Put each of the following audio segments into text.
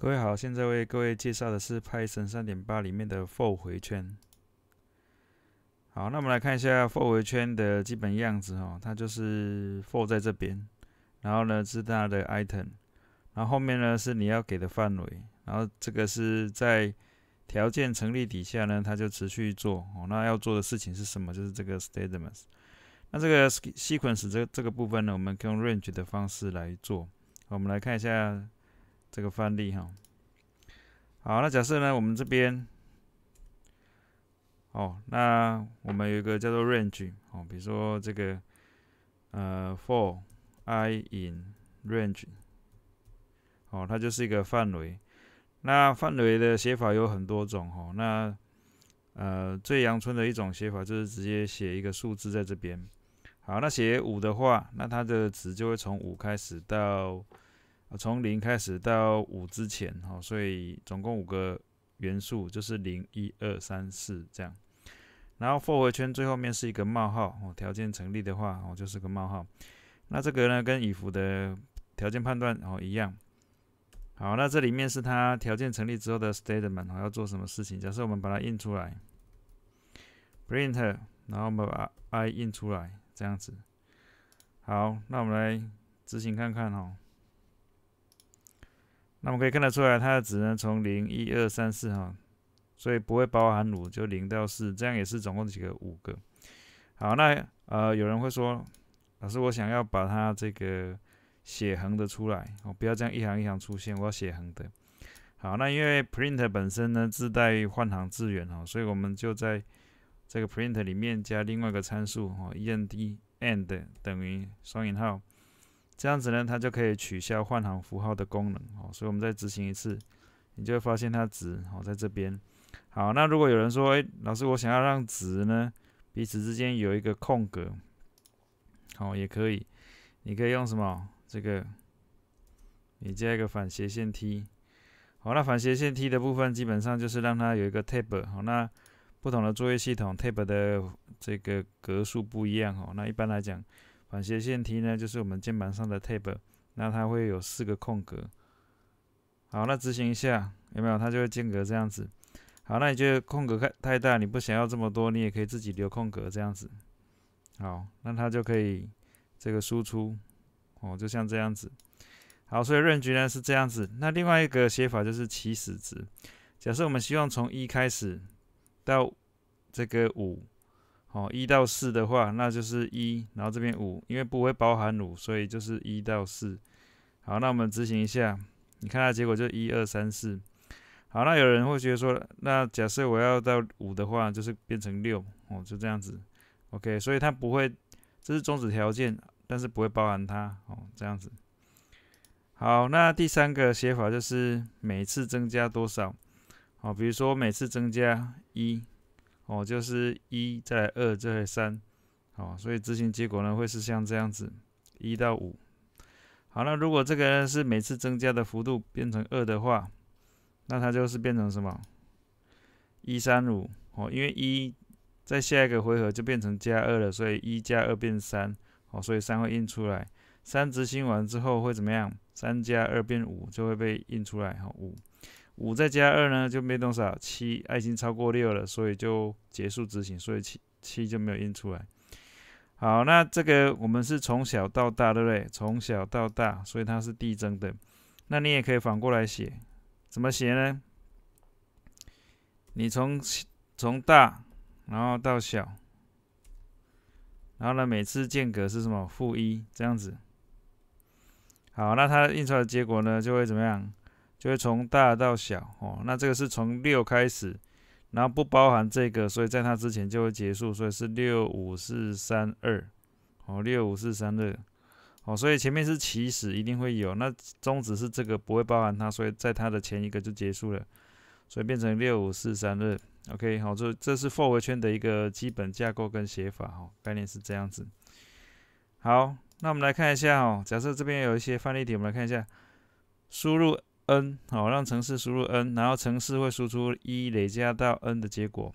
各位好，现在为各位介绍的是 Python 三点八里面的 for 回圈。好，那我们来看一下 for 回圈的基本样子哈，它就是 for 在这边，然后呢是它的 item，然后后面呢是你要给的范围，然后这个是在条件成立底下呢，它就持续做哦。那要做的事情是什么？就是这个 statements。那这个 sequence 这这个部分呢，我们可以用 range 的方式来做。我们来看一下。这个范例哈，好，那假设呢，我们这边，哦，那我们有一个叫做 range 哦，比如说这个，呃，for i in range，哦，它就是一个范围。那范围的写法有很多种哦，那呃，最阳春的一种写法就是直接写一个数字在这边。好，那写五的话，那它的值就会从五开始到。从零开始到五之前，哈，所以总共五个元素就是零、一、二、三、四这样。然后 for 圈最后面是一个冒号，哦，条件成立的话，哦，就是个冒号。那这个呢，跟 if 的条件判断，哦，一样。好，那这里面是它条件成立之后的 statement，哦，要做什么事情？假设我们把它印出来，print，然后我们把 i 印出来，这样子。好，那我们来执行看看，哦。那我们可以看得出来，它只能从零一二三四哈，所以不会包含五，就零到四，这样也是总共几个五个。好，那呃，有人会说，老师，我想要把它这个写横的出来，我不要这样一行一行出现，我要写横的。好，那因为 print 本身呢自带换行资源哦，所以我们就在这个 print 里面加另外一个参数哦，end，end 等于双引号。这样子呢，它就可以取消换行符号的功能哦。所以我们再执行一次，你就会发现它值哦在这边。好，那如果有人说，哎，老师，我想要让值呢彼此之间有一个空格，好也可以，你可以用什么？这个你加一个反斜线 t。好，那反斜线 t 的部分基本上就是让它有一个 tab。好，那不同的作业系统 tab 的这个格数不一样哦。那一般来讲。反斜线 T 呢，就是我们键盘上的 Tab，那它会有四个空格。好，那执行一下，有没有？它就会间隔这样子。好，那你觉得空格太太大，你不想要这么多，你也可以自己留空格这样子。好，那它就可以这个输出哦，就像这样子。好，所以任局呢是这样子。那另外一个写法就是起始值，假设我们希望从一开始到这个五。哦，一到四的话，那就是一，然后这边五，因为不会包含五，所以就是一到四。好，那我们执行一下，你看它结果就一二三四。好，那有人会觉得说，那假设我要到五的话，就是变成六哦，就这样子。OK，所以它不会，这是终止条件，但是不会包含它哦，这样子。好，那第三个写法就是每次增加多少。好，比如说每次增加一。哦，就是一，再来二，再来三，哦，所以执行结果呢会是像这样子，一到五。好了，如果这个呢是每次增加的幅度变成二的话，那它就是变成什么？一三五。哦，因为一在下一个回合就变成加二了，所以一加二变三，哦，所以三会印出来。三执行完之后会怎么样？三加二变五就会被印出来，哈五。五再加二呢就没多少，七爱心超过六了，所以就结束执行，所以七七就没有印出来。好，那这个我们是从小到大，对不对？从小到大，所以它是递增的。那你也可以反过来写，怎么写呢？你从从大然后到小，然后呢每次间隔是什么负一这样子。好，那它印出来的结果呢就会怎么样？就会从大到小哦，那这个是从六开始，然后不包含这个，所以在它之前就会结束，所以是六五四三二，哦，六五四三二，哦，所以前面是起始一定会有，那终止是这个不会包含它，所以在它的前一个就结束了，所以变成六五四三二，OK，好，这这是 for 回圈的一个基本架构跟写法，哈，概念是这样子。好，那我们来看一下，哦，假设这边有一些范例题，我们来看一下，输入。n 好，让程式输入 n，然后程式会输出一累加到 n 的结果。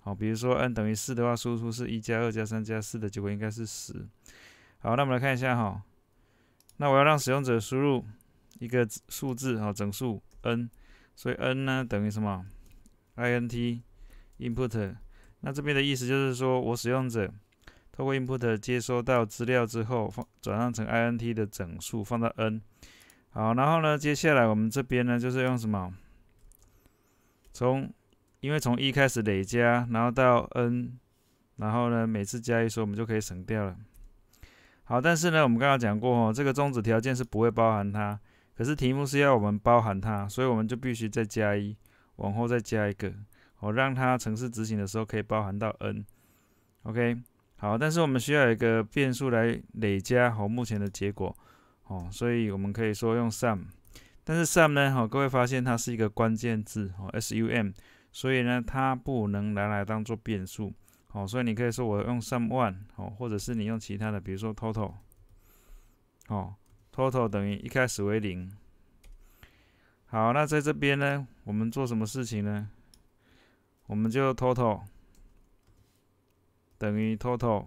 好，比如说 n 等于四的话，输出是一加二加三加四的结果应该是十。好，那我们来看一下哈。那我要让使用者输入一个数字，好，整数 n，所以 n 呢等于什么？int input。那这边的意思就是说我使用者透过 input 接收到资料之后，放转让成 int 的整数放到 n。好，然后呢，接下来我们这边呢，就是用什么？从，因为从一开始累加，然后到 n，然后呢，每次加一所以我们就可以省掉了。好，但是呢，我们刚刚讲过哦，这个终止条件是不会包含它，可是题目是要我们包含它，所以我们就必须再加一，往后再加一个，我让它程式执行的时候可以包含到 n。OK，好，但是我们需要一个变数来累加好目前的结果。哦，所以我们可以说用 sum，但是 sum 呢，哦，各位发现它是一个关键字哦，sum，所以呢，它不能拿来当做变数，哦，所以你可以说我用 sum one，哦，或者是你用其他的，比如说 total，哦，total 等于一开始为零，好，那在这边呢，我们做什么事情呢？我们就 total 等于 total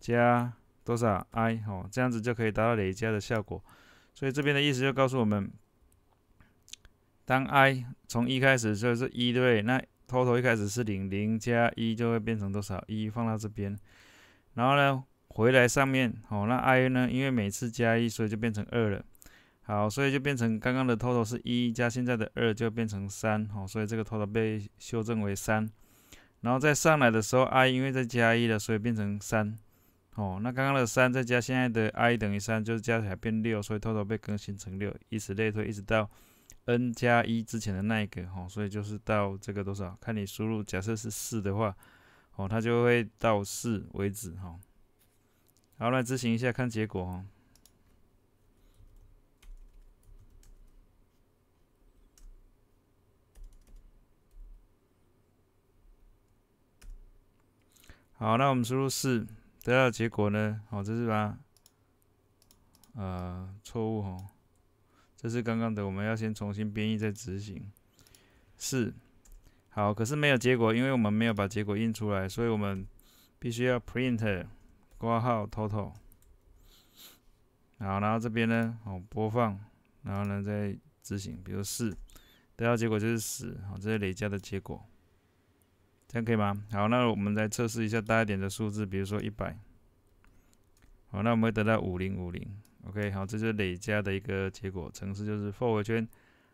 加。多少 i 哦，这样子就可以达到累加的效果。所以这边的意思就告诉我们，当 i 从一开始就是一，对不对？那 total 一开始是零，零加一就会变成多少？一放到这边，然后呢，回来上面哦，那 i 呢，因为每次加一，所以就变成二了。好，所以就变成刚刚的 total 是一加现在的二，就变成三。哦，所以这个 total 被修正为三。然后再上来的时候，i 因为再加一了，所以变成三。哦，那刚刚的三再加现在的 i 等于三，就是加起来变六，所以偷偷被更新成六。以此类推，一直到 n 加一之前的那一个，哈，所以就是到这个多少？看你输入，假设是四的话，哦，它就会到四为止，哈。好，那执行一下看结果，哈。好，那我们输入四。得到结果呢？好，这是啊，呃，错误哦，这是刚刚的，我们要先重新编译再执行。四，好，可是没有结果，因为我们没有把结果印出来，所以我们必须要 print 挂号 total。好，然后这边呢，哦，播放，然后呢再执行，比如四，得到结果就是十，好，这是累加的结果。这样可以吗？好，那我们来测试一下大一点的数字，比如说一百。好，那我们会得到五零五零。OK，好，这是累加的一个结果。程式就是 for 圈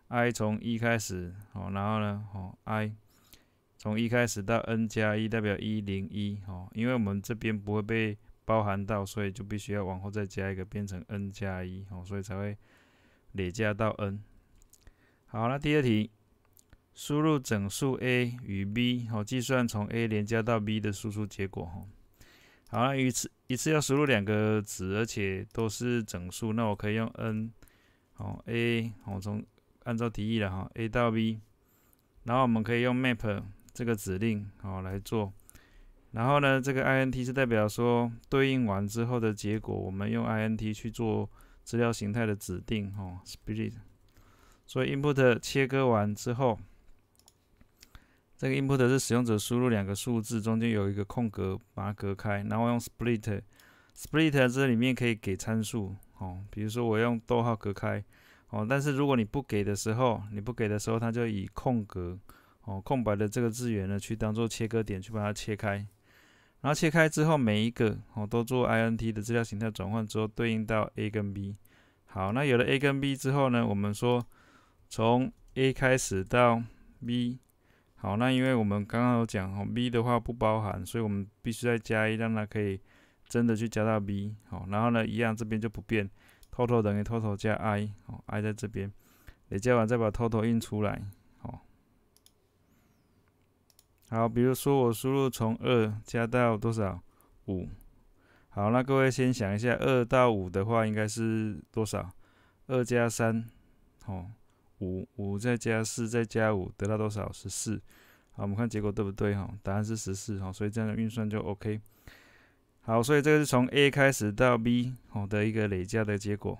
，i 从一开始，好，然后呢，好，i 从一开始到 n 加一，代表一零一，哦，因为我们这边不会被包含到，所以就必须要往后再加一个变成 n 加一，哦，所以才会累加到 n。好那第二题。输入整数 a 与 b，我计算从 a 连加到 b 的输出结果。哈，好了，一次一次要输入两个值，而且都是整数。那我可以用 n，哦，a，我从按照提议了，哈，a 到 b。然后我们可以用 map 这个指令，哦，来做。然后呢，这个 int 是代表说对应完之后的结果，我们用 int 去做资料形态的指定，哦，split。所以 input 切割完之后。这个 input 是使用者输入两个数字，中间有一个空格把它隔开，然后用 split split 这里面可以给参数哦，比如说我用逗号隔开哦，但是如果你不给的时候，你不给的时候，它就以空格哦空白的这个字元呢去当做切割点去把它切开，然后切开之后每一个哦都做 int 的资料形态转换之后对应到 a 跟 b，好，那有了 a 跟 b 之后呢，我们说从 a 开始到 b。好，那因为我们刚刚有讲哦，b 的话不包含，所以我们必须再加一，让它可以真的去加到 b。好，然后呢，一样这边就不变，total 等于 total 加 i，哦 i 在这边，你加完再把 total 印出来。好，好，比如说我输入从二加到多少五，好，那各位先想一下，二到五的话应该是多少？二加三，哦，五五再加四再加五得到多少？十四。好，我们看结果对不对哈？答案是十四哈，所以这样的运算就 OK。好，所以这个是从 A 开始到 B 哦的一个累加的结果。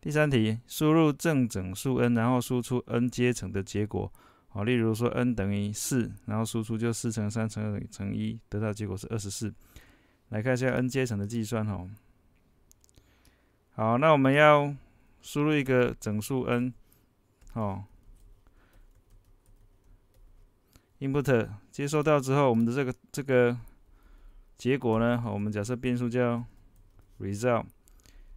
第三题，输入正整数 n，然后输出 n 阶乘的结果。好，例如说 n 等于四，然后输出就四乘三乘二乘一，得到结果是二十四。来看一下 n 阶乘的计算哈。好，那我们要。输入一个整数 n，哦 i n p u t 接收到之后，我们的这个这个结果呢，我们假设变数叫 result，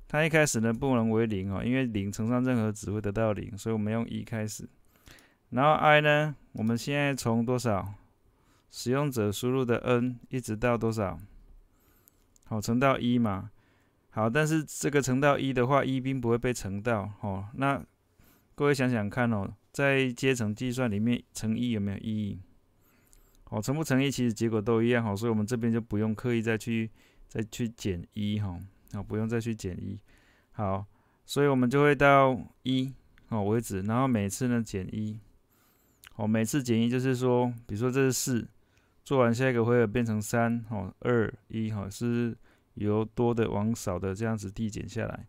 它一开始呢不能为零哦，因为零乘上任何值会得到零，所以我们用一开始，然后 i 呢，我们现在从多少？使用者输入的 n 一直到多少？好，乘到一嘛。好，但是这个乘到一的话，一并不会被乘到哦。那各位想想看哦，在阶层计算里面，乘一有没有意义？哦，乘不乘一，其实结果都一样哦，所以我们这边就不用刻意再去再去减一哈，啊，不用再去减一。好，所以我们就会到一哦为止，然后每次呢减一，哦，每次减一就是说，比如说这是四，做完下一个会变成三，哦，二一，哈是。由多的往少的这样子递减下来，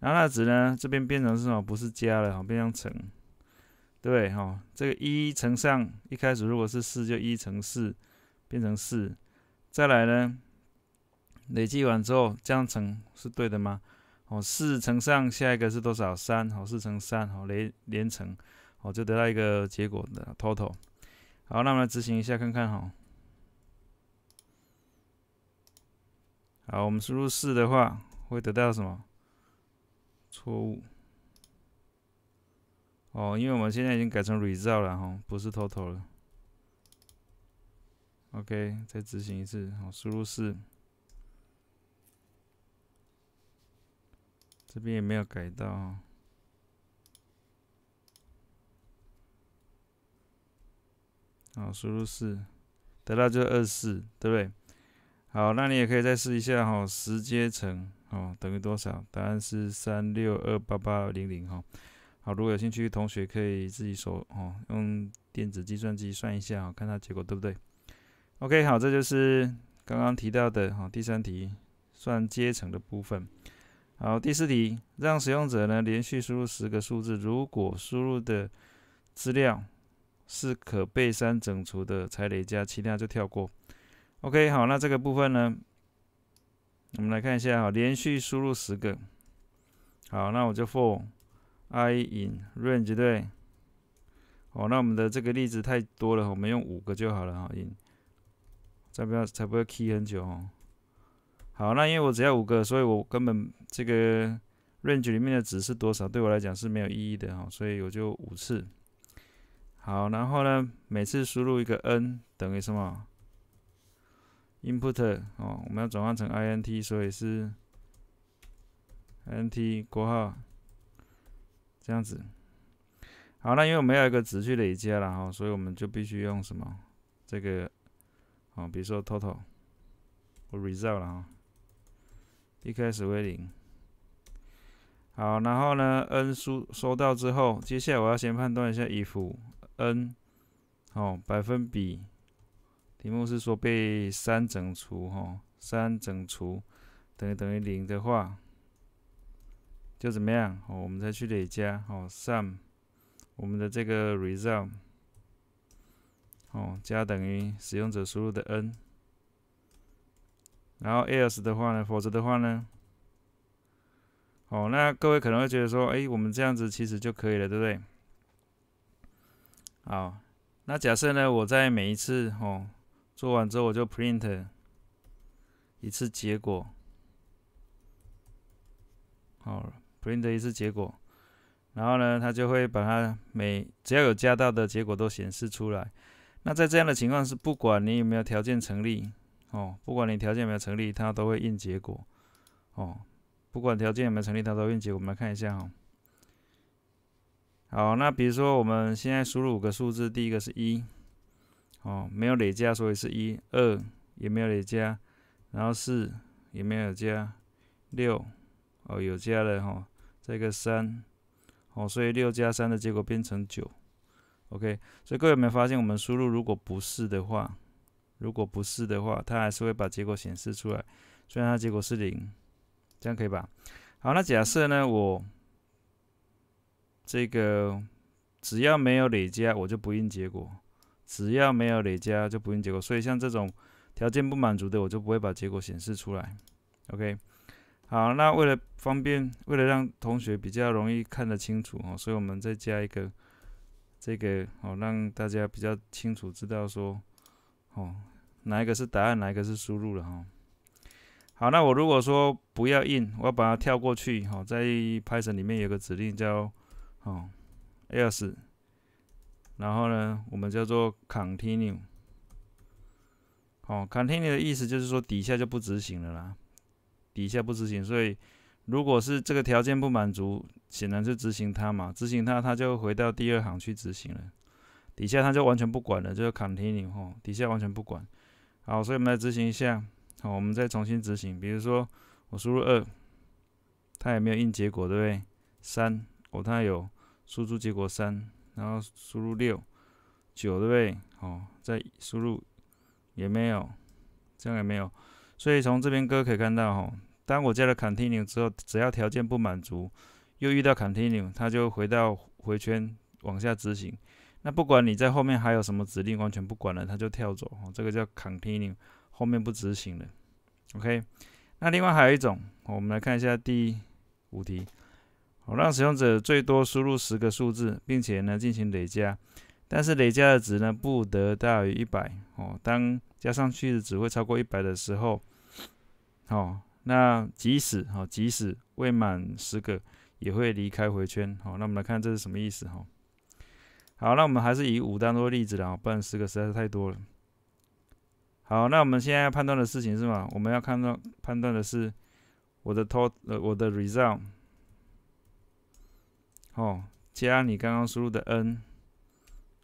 然后那值呢，这边变成是什么？不是加了哈，变成乘，对不哈？这个一乘上一开始如果是四就一乘四变成四，再来呢，累计完之后这样乘是对的吗？哦，四乘上下一个是多少？三，好，四乘三好连连乘，哦就得到一个结果的 total。好，那我们来执行一下看看哈。好，我们输入四的话，会得到什么？错误。哦，因为我们现在已经改成 result 了，哦，不是 total 了。OK，再执行一次。好，输入四，这边也没有改到。好，输入四，得到就二四，对不对？好，那你也可以再试一下哈，十阶乘，哦，等于多少？答案是三六二八八零零哈。好，如果有兴趣同学可以自己手哦，用电子计算机算一下，看它结果对不对。OK，好，这就是刚刚提到的哈，第三题算阶乘的部分。好，第四题让使用者呢连续输入十个数字，如果输入的资料是可被删整除的才累加，其他就跳过。OK，好，那这个部分呢，我们来看一下哈，连续输入十个，好，那我就 for i in range 对，好，那我们的这个例子太多了，我们用五个就好了哈，in 才不要才不要 key 很久哦，好，那因为我只要五个，所以我根本这个 range 里面的值是多少，对我来讲是没有意义的哈，所以我就五次，好，然后呢，每次输入一个 n 等于什么？input 哦，我们要转换成 int，所以是 int 括号这样子。好，那因为我们要一个值去累加了哈，所以我们就必须用什么？这个哦，比如说 total 或 result 了哈。一开始为零。好，然后呢 n 收收到之后，接下来我要先判断一下 if n 哦百分比。题目是说被三整除哈，三整除等于等于零的话，就怎么样？哦，我们再去累加哦，sum 我们的这个 result 哦，加等于使用者输入的 n。然后 else 的话呢，否则的话呢，哦，那各位可能会觉得说，哎，我们这样子其实就可以了，对不对？好，那假设呢，我在每一次哦。做完之后，我就 print 一次结果，好，print 一次结果，然后呢，它就会把它每只要有加到的结果都显示出来。那在这样的情况是，不管你有没有条件成立，哦，不管你条件有没有成立，它都会印结果，哦，不管条件有没有成立，它都印结果。我们来看一下哈，好，那比如说我们现在输入五个数字，第一个是一。哦，没有累加，所以是一二也没有累加，然后四也没有加六，哦有加了哈，这个三，哦所以六加三的结果变成九，OK，所以各位有没有发现我们输入如果不是的话，如果不是的话，它还是会把结果显示出来，虽然它结果是零，这样可以吧？好，那假设呢我这个只要没有累加，我就不印结果。只要没有累加，就不用结果，所以像这种条件不满足的，我就不会把结果显示出来。OK，好，那为了方便，为了让同学比较容易看得清楚哦，所以我们再加一个这个哦，让大家比较清楚知道说哦，哪一个是答案，哪一个是输入了哈。好，那我如果说不要印，我要把它跳过去哦，在 Python 里面有个指令叫哦 else。然后呢，我们叫做 continue。哦 c o n t i n u e 的意思就是说底下就不执行了啦，底下不执行。所以如果是这个条件不满足，显然是执行它嘛，执行它，它就回到第二行去执行了。底下它就完全不管了，就是 continue 哦，底下完全不管。好，所以我们来执行一下。好，我们再重新执行，比如说我输入二，它也没有印结果？对不对？三，哦，它有输出结果三。然后输入六九对不对？好，再输入也没有，这样也没有，所以从这边哥可以看到哈，当我加了 continue 之后，只要条件不满足，又遇到 continue，它就回到回圈往下执行。那不管你在后面还有什么指令，完全不管了，它就跳走。这个叫 continue，后面不执行了。OK，那另外还有一种，我们来看一下第五题。好，让使用者最多输入十个数字，并且呢进行累加，但是累加的值呢不得大于一百。哦，当加上去的只会超过一百的时候，好，那即使哦即使未满十个，也会离开回圈。好，那我们来看这是什么意思哈？好，那我们还是以五当做例子啦，不然十个实在是太多了。好，那我们现在要判断的事情是么？我们要看到判断的是我的 tot 呃我的 result。哦，加你刚刚输入的 n，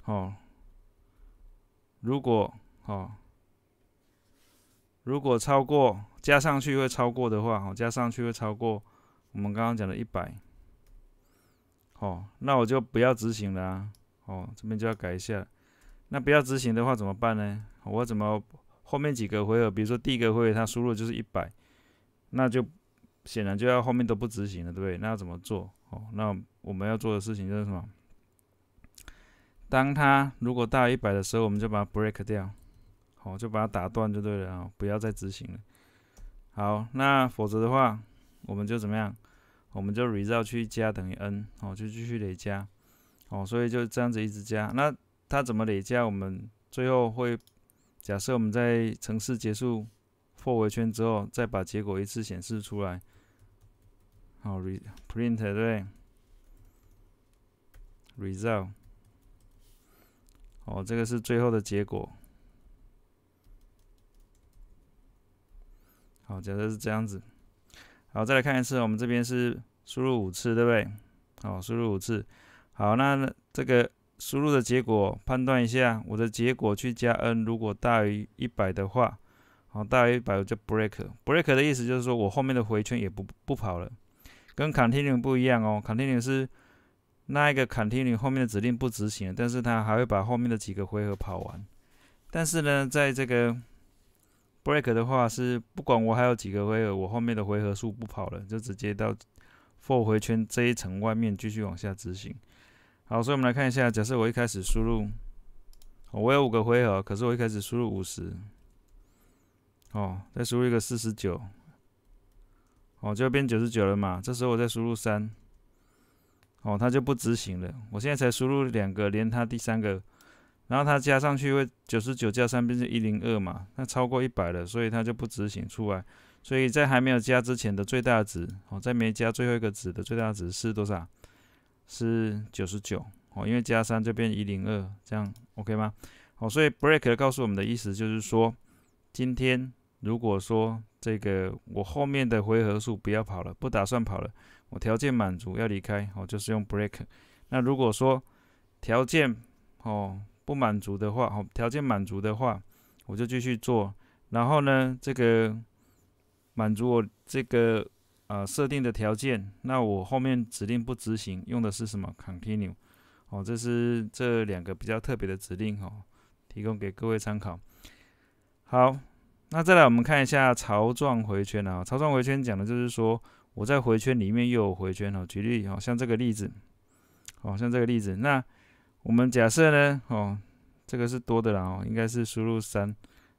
哦，如果哦，如果超过加上去会超过的话，哦，加上去会超过我们刚刚讲的一百，哦，那我就不要执行了，啊，哦，这边就要改一下。那不要执行的话怎么办呢？我怎么后面几个回合，比如说第一个回合他输入就是一百，那就显然就要后面都不执行了，对不对？那要怎么做？哦，那。我们要做的事情就是什么？当它如果大于一百的时候，我们就把它 break 掉，好，就把它打断就对了啊，不要再执行了。好，那否则的话，我们就怎么样？我们就 result 去加等于 n，哦，就继续累加，哦，所以就这样子一直加。那它怎么累加？我们最后会假设我们在程式结束 for 回圈之后，再把结果一次显示出来，好，print 对。result，哦，这个是最后的结果。好，假设是这样子。好，再来看一次，我们这边是输入五次，对不对？好，输入五次。好，那这个输入的结果，判断一下，我的结果去加 n，如果大于一百的话，好，大于一百我就 break。break 的意思就是说我后面的回圈也不不跑了，跟 continue 不一样哦，continue 是。那一个 continue 后面的指令不执行但是它还会把后面的几个回合跑完。但是呢，在这个 break 的话是不管我还有几个回合，我后面的回合数不跑了，就直接到 for 回圈这一层外面继续往下执行。好，所以我们来看一下，假设我一开始输入，我有五个回合，可是我一开始输入五十，哦，再输入一个四十九，哦，就变九十九了嘛。这时候我再输入三。哦，它就不执行了。我现在才输入两个，连它第三个，然后它加上去会九十九加三变成一零二嘛，那超过一百了，所以它就不执行出来。所以在还没有加之前的最大值，哦，在没加最后一个值的最大值是多少？是九十九。哦，因为加三就变一零二，这样 OK 吗？哦，所以 break 告诉我们的意思就是说，今天如果说这个我后面的回合数不要跑了，不打算跑了。我条件满足要离开，哦，就是用 break。那如果说条件哦不满足的话，哦，条件满足的话，我就继续做。然后呢，这个满足我这个呃设定的条件，那我后面指令不执行，用的是什么 continue？哦，这是这两个比较特别的指令哦，提供给各位参考。好，那再来我们看一下槽状回圈啊，槽状回圈讲的就是说。我在回圈里面又有回圈哦。举例哦，像这个例子，好像这个例子。那我们假设呢，哦，这个是多的啦哦，应该是输入三，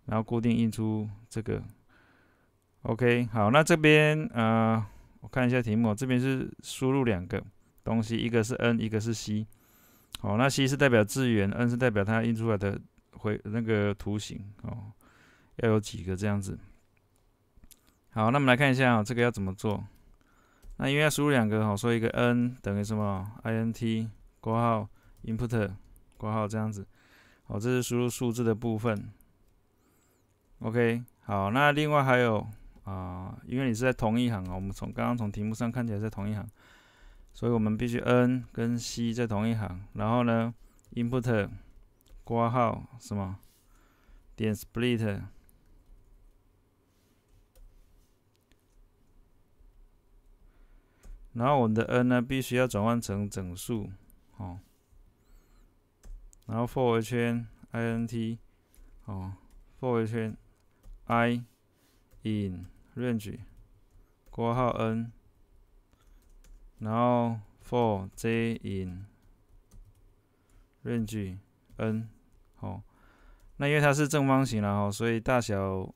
然后固定印出这个。OK，好，那这边啊，我看一下题目，这边是输入两个东西，一个是 n，一个是 c。哦，那 c 是代表字源 n 是代表它印出来的回那个图形哦，要有几个这样子。好，那我们来看一下这个要怎么做。那因为要输入两个哈，所以一个 n 等于什么？int 括号 input 括号这样子，好，这是输入数字的部分。OK，好，那另外还有啊，因为你是在同一行啊，我们从刚刚从题目上看起来在同一行，所以我们必须 n 跟 c 在同一行。然后呢，input 括号什么？点 split。然后我们的 n 呢，必须要转换成整数，哦。然后 for 回圈 int，哦，for 回圈 i in range 括号 n，然后 for j in range n，哦。那因为它是正方形了哦，所以大小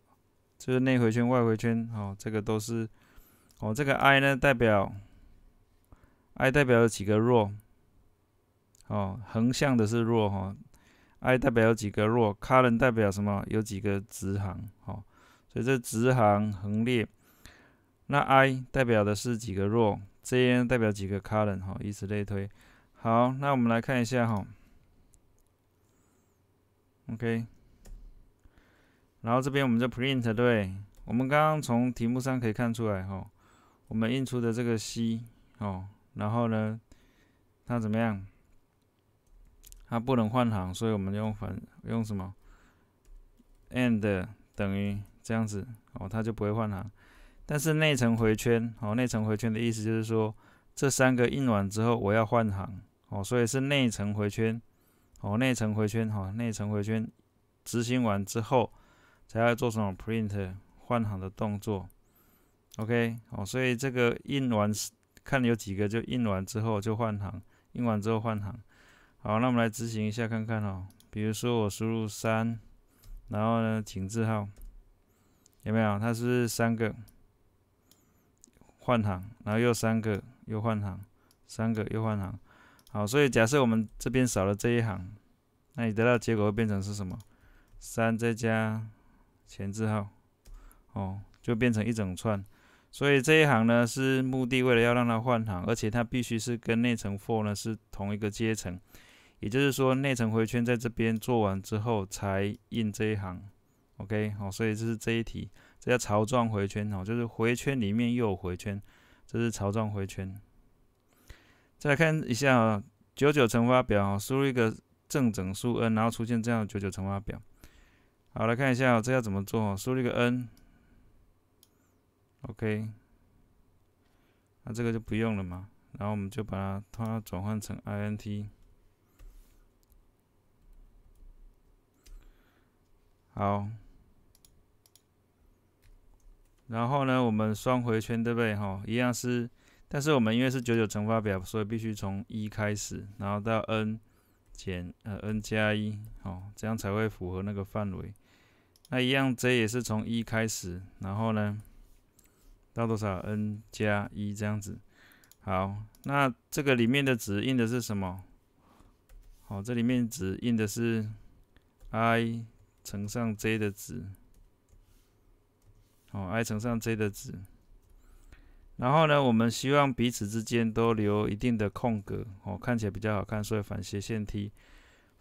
就是内回圈、外回圈，哦，这个都是。哦，这个 i 呢代表。i 代表有几个弱，哦，横向的是弱哈。i 代表有几个弱，column 代表什么？有几个直行，哈。所以这直行横列，那 i 代表的是几个弱，j 代表几个 column 哈，以此类推。好，那我们来看一下哈，OK。然后这边我们就 print 对，我们刚刚从题目上可以看出来哈，我们印出的这个 c 哦。然后呢，它怎么样？它不能换行，所以我们用反用什么？and 等于这样子哦，它就不会换行。但是内层回圈哦，内层回圈的意思就是说，这三个印完之后我要换行哦，所以是内层回圈哦，内层回圈哈，内层回圈执行完之后才要做什么 print 换行的动作。OK 哦，所以这个印完。看有几个就印完之后就换行，印完之后换行。好，那我们来执行一下看看哦。比如说我输入三，然后呢井字号有没有？它是三个换行，然后又三个又换行，三个又换行。好，所以假设我们这边少了这一行，那你得到结果会变成是什么？三再加前字号，哦，就变成一整串。所以这一行呢，是目的为了要让它换行，而且它必须是跟内层 for 呢是同一个阶层，也就是说内层回圈在这边做完之后才印这一行。OK，好，所以这是这一题，这叫槽状回圈，哦，就是回圈里面又有回圈，这是槽状回圈。再来看一下九九乘法表，输入一个正整数 n，然后出现这样九九乘法表。好，来看一下这要怎么做，输入一个 n。OK，那这个就不用了嘛。然后我们就把它它转换成 INT。好，然后呢，我们双回圈对不对？哈，一样是，但是我们因为是九九乘法表，所以必须从一开始，然后到 n 减呃 n 加一，哦，这样才会符合那个范围。那一样 z 也是从一开始，然后呢？到多少？n 加一这样子。好，那这个里面的值印的是什么？哦，这里面值印的是 i 乘上 j 的值。哦，i 乘上 j 的值。然后呢，我们希望彼此之间都留一定的空格，哦，看起来比较好看，所以反斜线 t。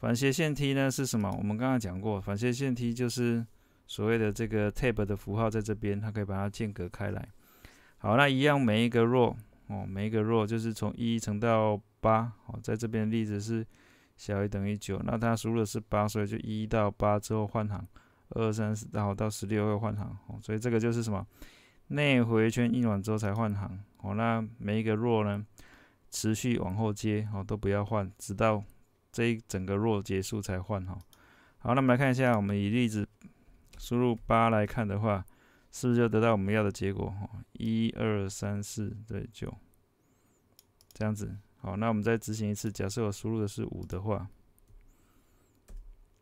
反斜线 t 呢是什么？我们刚刚讲过，反斜线 t 就是所谓的这个 tab 的符号在这边，它可以把它间隔开来。好，那一样每一个 row，哦，每一个 row 就是从一乘到八，哦，在这边例子是小于等于九，那他输入的是八，所以就一到八之后换行，二三，然后到十六又换行，哦，所以这个就是什么内回圈运转之后才换行，哦，那每一个 row 呢，持续往后接，哦，都不要换，直到这一整个 row 结束才换，哈，好，那我们来看一下，我们以例子输入八来看的话。是不是就得到我们要的结果？哦，一二三四对九，这样子。好，那我们再执行一次。假设我输入的是五的话，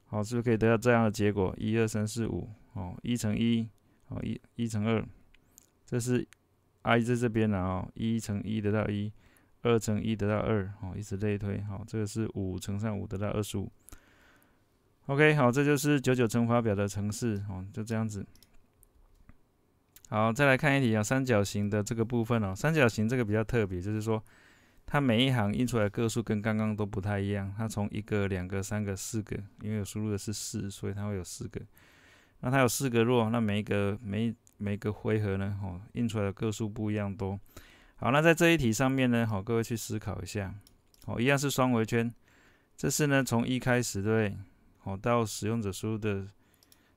好，是不是可以得到这样的结果？一二三四五哦，一乘一，好一一乘二，这是 i 在这边了哦，一乘一得到一，二乘一得到二哦，以此类推。好，这个是五乘上五得到二十五。OK，好，这就是九九乘法表的乘式哦，就这样子。好，再来看一题啊，三角形的这个部分哦，三角形这个比较特别，就是说它每一行印出来的个数跟刚刚都不太一样，它从一个、两个、三个、四个，因为有输入的是四，所以它会有四个。那它有四个弱，那每一个每每个回合呢，哦，印出来的个数不一样多。好，那在这一题上面呢，好，各位去思考一下，哦，一样是双回圈，这是呢从一开始对，哦，到使用者输入的。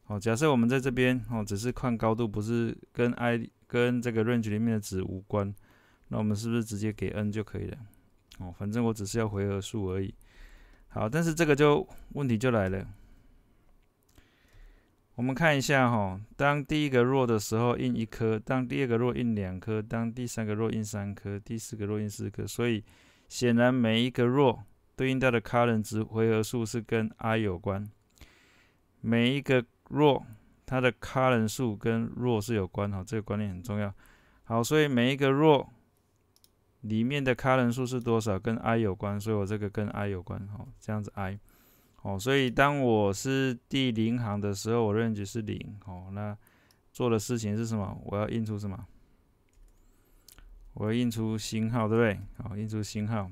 哦，假设我们在这边哦，只是看高度，不是跟 i 跟这个 range 里面的值无关，那我们是不是直接给 n 就可以了？哦，反正我只是要回合数而已。好，但是这个就问题就来了。我们看一下哈，当第一个弱的时候印一颗，当第二个弱印两颗，当第三个弱印三颗，第四个弱印四颗，所以显然每一个弱对应到的 current 值回合数是跟 i 有关，每一个。弱，它的卡人数跟弱是有关哈，这个观念很重要。好，所以每一个弱里面的卡人数是多少，跟 i 有关，所以我这个跟 i 有关哈，这样子 i，好，所以当我是第零行的时候，我认值是零，好，那做的事情是什么？我要印出什么？我要印出星号，对不对？好，印出星号。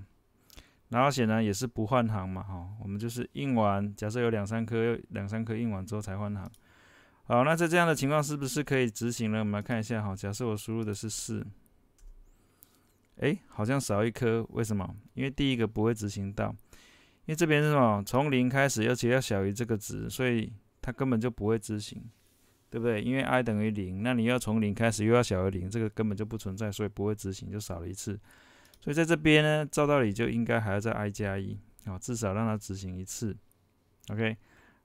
然后显然也是不换行嘛，哈，我们就是印完，假设有两三颗，两三颗印完之后才换行。好，那在这样的情况是不是可以执行呢？我们来看一下哈，假设我输入的是四，哎，好像少一颗，为什么？因为第一个不会执行到，因为这边是什么？从零开始，而且要小于这个值，所以它根本就不会执行，对不对？因为 i 等于零，那你要从零开始又要小于零，这个根本就不存在，所以不会执行，就少了一次。所以在这边呢，照道理就应该还要再 i 加一啊，至少让它执行一次。OK，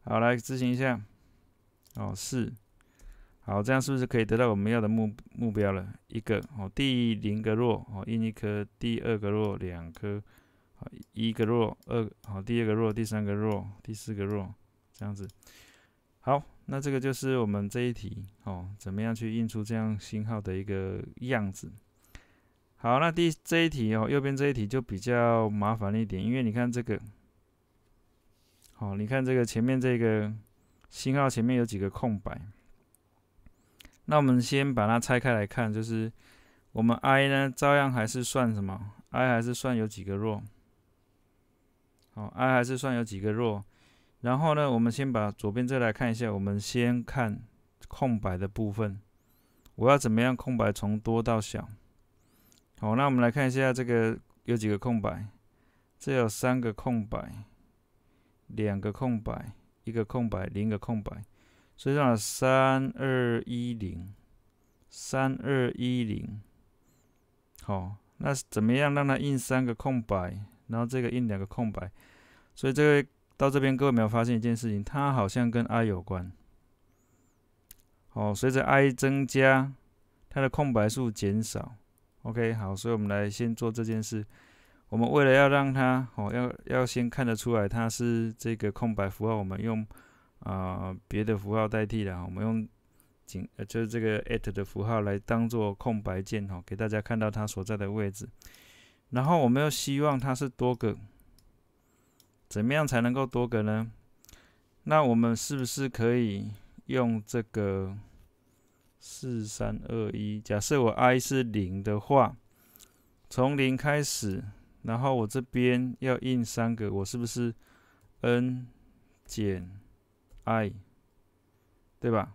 好，来执行一下。哦，是。好，这样是不是可以得到我们要的目目标了？一个哦，第零个弱哦，印一颗，第二个弱两颗，一个弱二，好，第二个弱，第三个弱，第四个弱，这样子。好，那这个就是我们这一题哦，怎么样去印出这样星号的一个样子。好，那第这一题哦，右边这一题就比较麻烦一点，因为你看这个，好，你看这个前面这个星号前面有几个空白。那我们先把它拆开来看，就是我们 I 呢，照样还是算什么？I 还是算有几个弱？好，I 还是算有几个弱？然后呢，我们先把左边这来看一下，我们先看空白的部分，我要怎么样？空白从多到小。好，那我们来看一下这个有几个空白，这有三个空白，两个空白，一个空白，零个空白，所以让三二一零，三二一零。好，那怎么样让它印三个空白，然后这个印两个空白？所以这个到这边各位有没有发现一件事情？它好像跟 i 有关。好，随着 i 增加，它的空白数减少。OK，好，所以我们来先做这件事。我们为了要让它，哦，要要先看得出来它是这个空白符号，我们用啊别的符号代替了。我们用仅就是这个 at 的符号来当做空白键，哈，给大家看到它所在的位置。然后我们又希望它是多个，怎么样才能够多个呢？那我们是不是可以用这个？四三二一，假设我 i 是零的话，从零开始，然后我这边要印三个，我是不是 n 减 i，对吧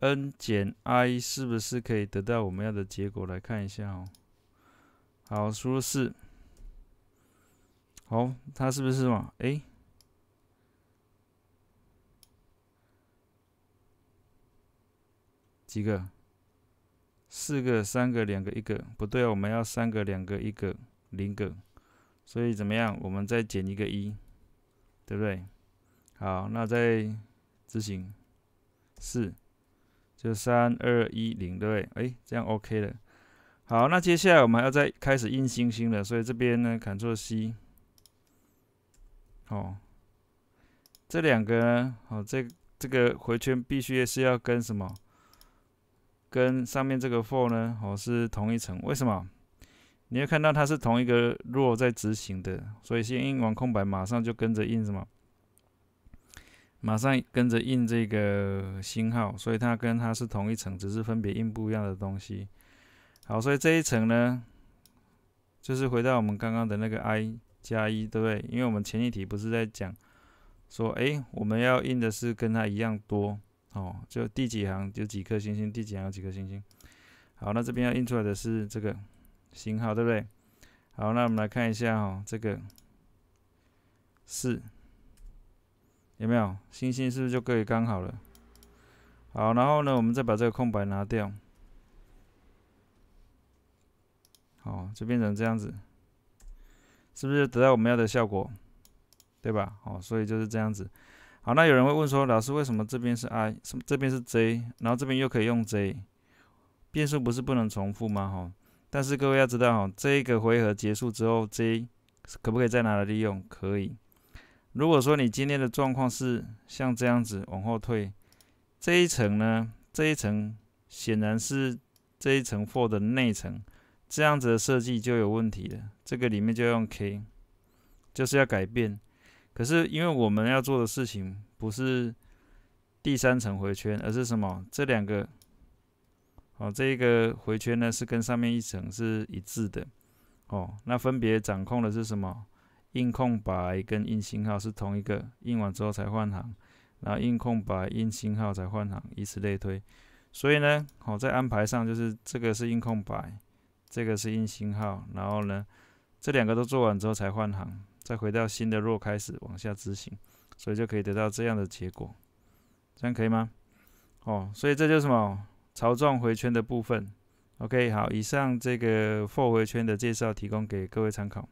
？n 减 i 是不是可以得到我们要的结果？来看一下哦。好，输入四，好，它是不是嘛？哎。几个？四个、三个、两个、一个，不对，我们要三个、两个、一个、零个，所以怎么样？我们再减一个一，对不对？好，那再执行四，就三二一零，对不对？哎，这样 OK 了。好，那接下来我们要再开始印星星了，所以这边呢砍错 C。哦，这两个呢？好，这这个回圈必须是要跟什么？跟上面这个 for 呢，哦是同一层，为什么？你会看到它是同一个 r a w 在执行的，所以先印完空白，马上就跟着印什么？马上跟着印这个星号，所以它跟它是同一层，只是分别印不一样的东西。好，所以这一层呢，就是回到我们刚刚的那个 i 加一，对不对？因为我们前一题不是在讲说，哎，我们要印的是跟它一样多。哦，就第几行就几颗星星，第几行几颗星星。好，那这边要印出来的是这个型号，对不对？好，那我们来看一下哦，这个四有没有星星，是不是就可以刚好了？好，然后呢，我们再把这个空白拿掉。好，就变成这样子，是不是得到我们要的效果？对吧？哦，所以就是这样子。好，那有人会问说，老师为什么这边是 i，这边是 j，然后这边又可以用 j，变数不是不能重复吗？哈，但是各位要知道，这一个回合结束之后，j 可不可以再拿来利用？可以。如果说你今天的状况是像这样子往后退，这一层呢，这一层显然是这一层 for 的内层，这样子的设计就有问题了。这个里面就用 k，就是要改变。可是因为我们要做的事情不是第三层回圈，而是什么？这两个，哦，这个回圈呢是跟上面一层是一致的，哦，那分别掌控的是什么？印空白跟印星号是同一个，印完之后才换行，然后印空白、印星号才换行，以此类推。所以呢，好，在安排上就是这个是印空白，这个是印星号，然后呢，这两个都做完之后才换行。再回到新的弱开始往下执行，所以就可以得到这样的结果，这样可以吗？哦，所以这就是什么？朝状回圈的部分。OK，好，以上这个 for 回圈的介绍提供给各位参考。